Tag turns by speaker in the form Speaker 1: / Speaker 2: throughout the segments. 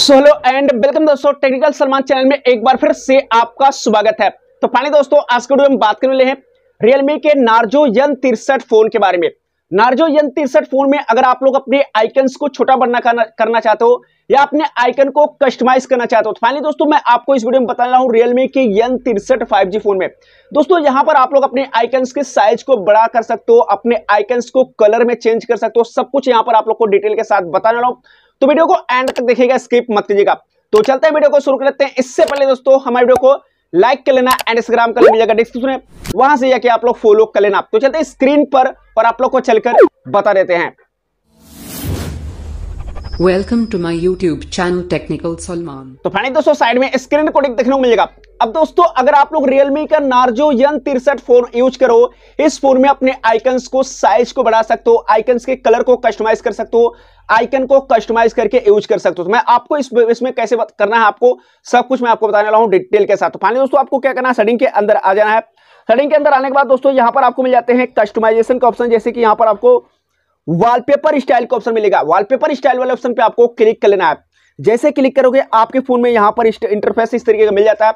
Speaker 1: solo and welcome दोस्तों technical Salman channel में एक बार फिर से आपका स्वागत है तो फाइनली दोस्तों आज के वीडियो में बात करने वाले हैं रियलमी के नार्जो यन तिरसठ फोन के बारे में नार्जो यन तिरसठ फोन में अगर आप लोग अपने आइकन को छोटा बनना करना चाहते हो या अपने आइकन को कस्टमाइज करना चाहते हो तो फाइनली दोस्तों मैं आपको इस वीडियो में बताने रहा हूँ रियलमी के यन तिरसठ फाइव फोन में दोस्तों यहाँ पर आप लोग अपने आइकन्स के साइज को बड़ा कर सकते हो अपने आइकन्स को कलर में चेंज कर सकते हो सब कुछ यहाँ पर आप लोग को डिटेल के साथ बताने रहा हूँ तो वीडियो को एंड तक देखिएगा स्किप मत कीजिएगा तो चलते हैं वीडियो को शुरू करते हैं इससे पहले दोस्तों हमारे वीडियो को लाइक कर लेना एंड इंस्टाग्राम का लिंक डिस्क्रिप्शन में वहां से जाके आप लोग फॉलो कर लेना तो चलते हैं स्क्रीन पर और आप लोग को चलकर बता देते हैं welcome to my YouTube channel technical Salman तो फाइनली दोस्तों साइड में स्क्रीन को देखने को मिलेगा अब दोस्तों अगर आप लोग Realme का नार्जो यन तिरसठ फोन यूज करो इस फोन में अपने आइकन्स को साइज को बढ़ा सकते हो आइकन्स के कलर को कस्टमाइज कर सकते हो आइकन को कस्टमाइज करके यूज कर सकते हो तो मैं आपको इस इसमें कैसे करना है आपको सब कुछ मैं आपको बताने वाला हूँ डिटेल के साथ तो फाइनली दोस्तों आपको क्या करना है सेटिंग के अंदर आ जाना है सेटिंग के अंदर आने के बाद दोस्तों यहाँ पर आपको मिल जाते हैं कस्टमाइजेशन का ऑप्शन जैसे कि यहाँ पर आपको वॉलपेपर स्टाइल का ऑप्शन मिलेगा वॉलपेपर स्टाइल वाले ऑप्शन पे आपको क्लिक कर लेना है जैसे क्लिक करोगे आपके फोन में यहाँ पर इंटरफेस इस तरीके का मिल जाता है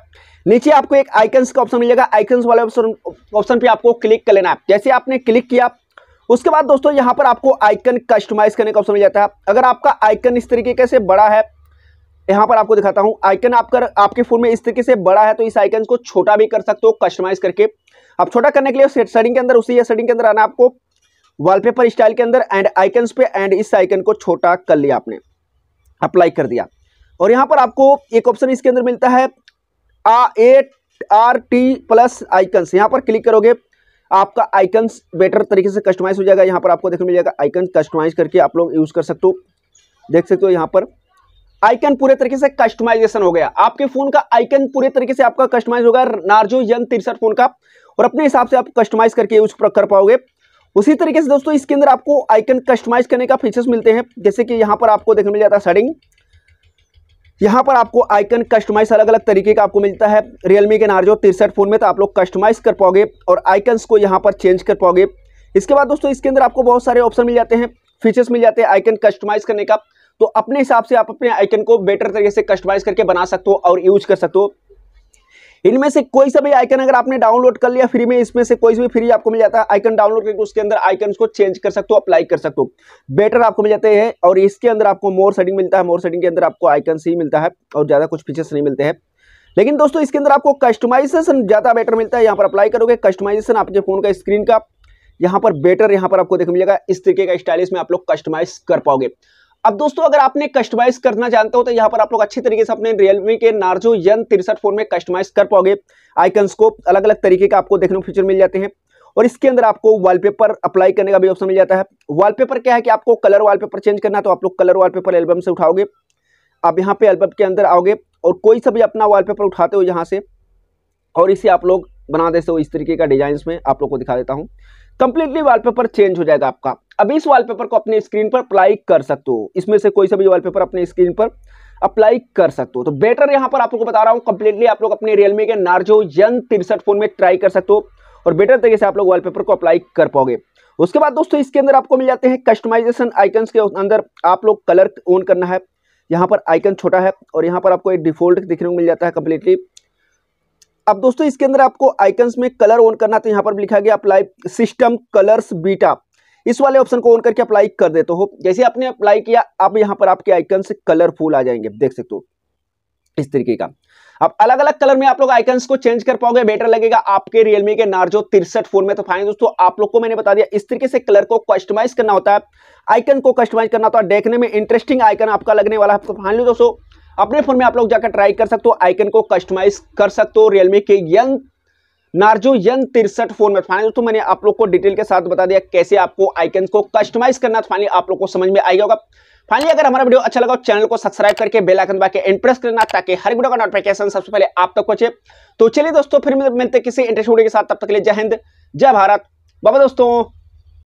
Speaker 1: नीचे आपको एक आइकन्स का ऑप्शन मिल जाएगा आइकन्स वाले ऑप्शन पे आपको क्लिक कर लेना है जैसे आपने क्लिक किया उसके बाद दोस्तों यहाँ पर आपको आइकन कस्टमाइज करने का ऑप्शन मिल जाता है अगर आपका आइकन इस तरीके से बड़ा है यहाँ पर आपको दिखाता हूँ आइकन आपका आपके फोन में इस तरीके से बड़ा है तो इस आइकन को छोटा भी कर सकते हो कस्टमाइज करके आप छोटा करने के लिए सेटिंग के अंदर उसी सेटिंग के अंदर आना आपको वॉलपेपर स्टाइल के अंदर एंड आइकन्स पे एंड इस आइकन को छोटा कर लिया आपने अप्लाई कर दिया और यहाँ पर आपको एक ऑप्शन इसके अंदर मिलता है आ एट आर टी प्लस आइकन्स यहाँ पर क्लिक करोगे आपका आइकन्स बेटर तरीके से कस्टमाइज हो जाएगा यहाँ पर आपको देखने मिल जाएगा आइकन कस्टमाइज करके आप लोग यूज़ कर सकते हो देख सकते हो यहाँ पर आइकन पूरे तरीके से कस्टमाइजेशन हो गया आपके फोन का आइकन पूरे तरीके से आपका कस्टमाइज होगा नार्जो यंग तिरसठ फोन का और अपने हिसाब से आप कस्टमाइज करके यूज कर पाओगे उसी तरीके से दोस्तों इसके अंदर आपको आइकन कस्टमाइज करने का फीचर्स मिलते हैं जैसे कि यहाँ पर आपको देखने मिल जाता है सेटिंग यहाँ पर आपको आइकन कस्टमाइज अलग अलग तरीके का आपको मिलता है रियलमी के नारजो तिरसठ फोन में तो आप लोग कस्टमाइज कर पाओगे और आइकन्स को यहाँ पर चेंज कर पाओगे इसके बाद दोस्तों इसके अंदर आपको बहुत सारे ऑप्शन मिल जाते हैं फीचर्स मिल जाते हैं आइकन कस्टमाइज करने का तो अपने हिसाब से आप अपने आइकन को बेटर तरीके से कस्टमाइज करके बना सकते हो और यूज कर सकते हो इनमें से कोई सा भी आइकन अगर आपने डाउनलोड कर लिया फ्री में इसमें से कोई भी फ्री आपको मिल जाता है आइकन डाउनलोड करके उसके अंदर आइकन को चेंज कर सकते हो अप्लाई कर सकते हो बेटर आपको मिल जाते हैं और इसके अंदर आपको मोर सेटिंग मिलता है मोर सेटिंग के अंदर आपको आइकन ही मिलता है और ज़्यादा कुछ फीचर्स नहीं मिलते हैं लेकिन दोस्तों इसके अंदर आपको कस्टमाइजेशन ज़्यादा बेटर मिलता है यहाँ पर अप्लाई करोगे कस्टमाइजेशन आपके फ़ोन का स्क्रीन का यहाँ पर बेटर यहाँ पर आपको देखने मिलेगा इस तरीके का स्टाइलिश में आप लोग कस्टमाइज कर पाओगे अब दोस्तों अगर आपने कस्टमाइज करना जानते हो तो यहाँ पर आप लोग अच्छी तरीके से अपने रियलमी के नार्जो यन तिरसठ फोन में कस्टमाइज कर पाओगे आइकन को अलग अलग तरीके का आपको देखने को फीचर मिल जाते हैं और इसके अंदर आपको वॉलपेपर अप्लाई करने का भी ऑप्शन मिल जाता है वॉलपेपर क्या है कि आपको कलर वॉलपेपर चेंज करना तो आप लोग कलर वॉलपेपर एल्बम से उठाओगे आप यहाँ पे एल्बम के अंदर आओगे और कोई सा भी अपना वॉलपेपर उठाते हो यहाँ से और इसे आप लोग बना देते हो इस तरीके का डिजाइन में आप लोग को दिखा देता हूँ कंप्लीटली वॉलपेपर चेंज हो जाएगा आपका अब इस वॉलपेपर को अपने स्क्रीन पर अप्लाई कर सकते हो इसमें से कोई सा भी वॉलपेपर अपने स्क्रीन पर अप्लाई कर सकते हो तो बेटर यहां पर आप लोग को बता रहा हूं कंप्लीटली आप लोग अपने रियलमी के नार्जो यन तिरसठ फोन में ट्राई कर सकते हो और बेटर तरीके से आप लोग वॉलपेपर को अप्लाई कर पाओगे उसके बाद दोस्तों इसके अंदर आपको मिल जाते हैं कस्टमाइजेशन आइकन के अंदर आप लोग कलर ऑन करना है यहाँ पर आइकन छोटा है और यहाँ पर आपको एक डिफॉल्ट देखने को मिल जाता है कंप्लीटली अब दोस्तों इसके अंदर आपको आइकन्स में कलर ऑन करना तो यहाँ पर लिखा गया अप्लाई सिस्टम कलर्स बीटा इस वाले ऑप्शन को ऑन करके अप्लाई कर देते हो जैसे आपने अप्लाई किया अब यहाँ पर आपके आइकन से कलरफुल आ जाएंगे देख सकते हो इस तरीके का अब अलग अलग कलर में आप लोग आइकन्स को चेंज कर पाओगे बेटर लगेगा आपके रियलमी के नार्जो तिरसठ फोन में तो फाइन दोस्तों आप लोग को मैंने बता दिया इस तरीके से कलर को कस्टमाइज करना होता है आइकन को कस्टमाइज करना होता है देखने में इंटरेस्टिंग आइकन आपका लगने वाला है तो फाइन दोस्तों अपने फोन में आप लोग जाकर ट्राई कर सकते हो आइकन को कस्टमाइज कर सकते हो रियलमी के यंग नार्जो यंग तिरसठ फोन में फाइनली दोस्तों मैंने आप लोग को डिटेल के साथ बता दिया कैसे आपको आइकन को कस्टमाइज करना तो फाइनली आप लोग को समझ में आई होगा फाइनली अगर हमारा वीडियो अच्छा लगा चैनल को सब्सक्राइब करके बेल आइकन बाकी के एंड प्रेस करना ताकि हर वीडियो का नोटिफिकेशन सबसे पहले आप तक पहुंचे तो चलिए दोस्तों फिर मिलते किसी इंटरेस्ट वीडियो के साथ तब तक के लिए जय हिंद जय भारत बाबा दोस्तों